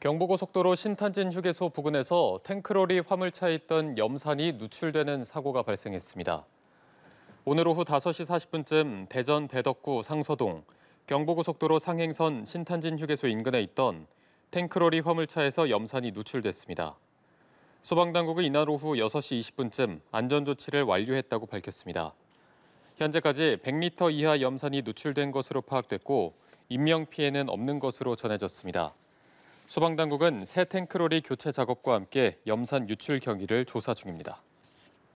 경부고속도로 신탄진 휴게소 부근에서 탱크로리 화물차에 있던 염산이 누출되는 사고가 발생했습니다. 오늘 오후 5시 40분쯤 대전 대덕구 상서동 경부고속도로 상행선 신탄진 휴게소 인근에 있던 탱크로리 화물차에서 염산이 누출됐습니다. 소방당국은 이날 오후 6시 20분쯤 안전조치를 완료했다고 밝혔습니다. 현재까지 100리터 이하 염산이 누출된 것으로 파악됐고 인명피해는 없는 것으로 전해졌습니다. 소방당국은 새 탱크로리 교체 작업과 함께 염산 유출 경위를 조사 중입니다.